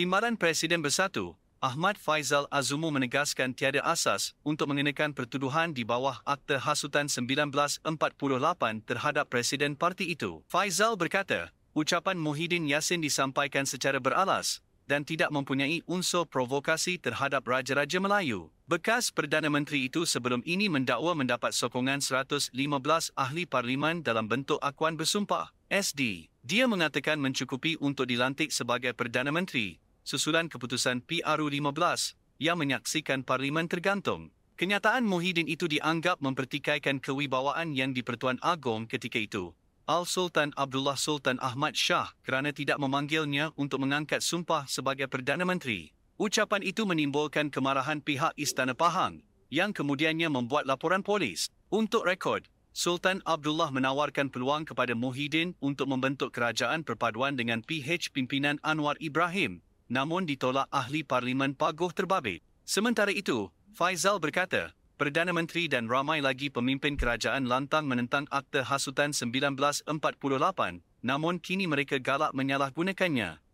Timbalan Presiden Bersatu, Ahmad Faizal Azumu menegaskan tiada asas untuk mengenakan pertuduhan di bawah Akta Hasutan 1948 terhadap Presiden parti itu. Faizal berkata, ucapan Muhyiddin Yassin disampaikan secara beralas dan tidak mempunyai unsur provokasi terhadap Raja-Raja Melayu. Bekas Perdana Menteri itu sebelum ini mendakwa mendapat sokongan 115 Ahli Parlimen dalam bentuk akuan bersumpah, SD. Dia mengatakan mencukupi untuk dilantik sebagai Perdana Menteri, susulan keputusan PRU15 yang menyaksikan parlimen tergantung. Kenyataan Muhyiddin itu dianggap mempertikaikan kewibawaan yang dipertuan Agong ketika itu. Al-Sultan Abdullah Sultan Ahmad Shah kerana tidak memanggilnya untuk mengangkat sumpah sebagai Perdana Menteri. Ucapan itu menimbulkan kemarahan pihak Istana Pahang yang kemudiannya membuat laporan polis. Untuk rekod, Sultan Abdullah menawarkan peluang kepada Muhyiddin untuk membentuk kerajaan perpaduan dengan PH pimpinan Anwar Ibrahim namun ditolak ahli parlimen Pagoh terbabit. Sementara itu, Faizal berkata, Perdana Menteri dan ramai lagi pemimpin kerajaan lantang menentang Akta Hasutan 1948, namun kini mereka galak menyalahgunakannya.